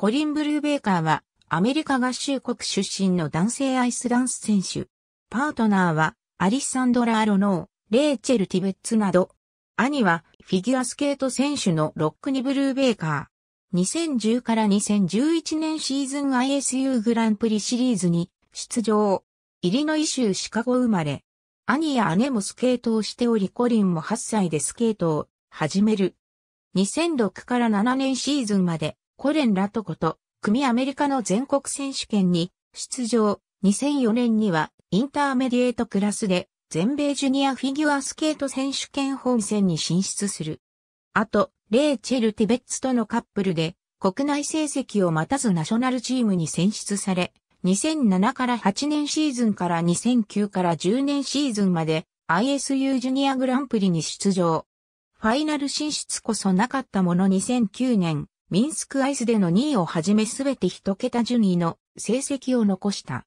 コリン・ブルーベーカーは、アメリカ合衆国出身の男性アイスダンス選手。パートナーは、アリサンドラ・アロノー、レーチェル・ティベッツなど。兄は、フィギュアスケート選手のロックニ・ブルーベーカー。2010から2011年シーズン ISU グランプリシリーズに出場。イリノイ州シカゴ生まれ。兄や姉もスケートをしておりコリンも8歳でスケートを始める。2006から7年シーズンまでコレン・ラトコと、組アメリカの全国選手権に出場。2004年にはインターメディエートクラスで全米ジュニアフィギュアスケート選手権本戦に進出する。あと、レイチェル・ティベッツとのカップルで国内成績を待たずナショナルチームに選出され、2007から8年シーズンから2009から10年シーズンまで ISU ジュニアグランプリに出場。ファイナル進出こそなかったもの2009年ミンスクアイスでの2位をはじめすべて1桁順位の成績を残した。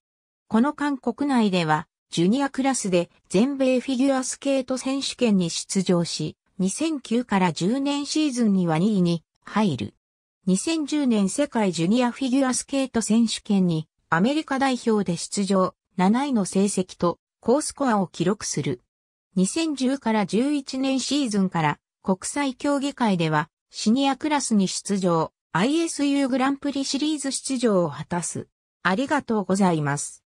この間国内では、ジュニアクラスで全米フィギュアスケート選手権に出場し、2009から10年シーズンには2位に入る。2010年世界ジュニアフィギュアスケート選手権にアメリカ代表で出場、7位の成績と高スコアを記録する。2010から11年シーズンから国際競技会ではシニアクラスに出場、ISU グランプリシリーズ出場を果たす。ありがとうございます。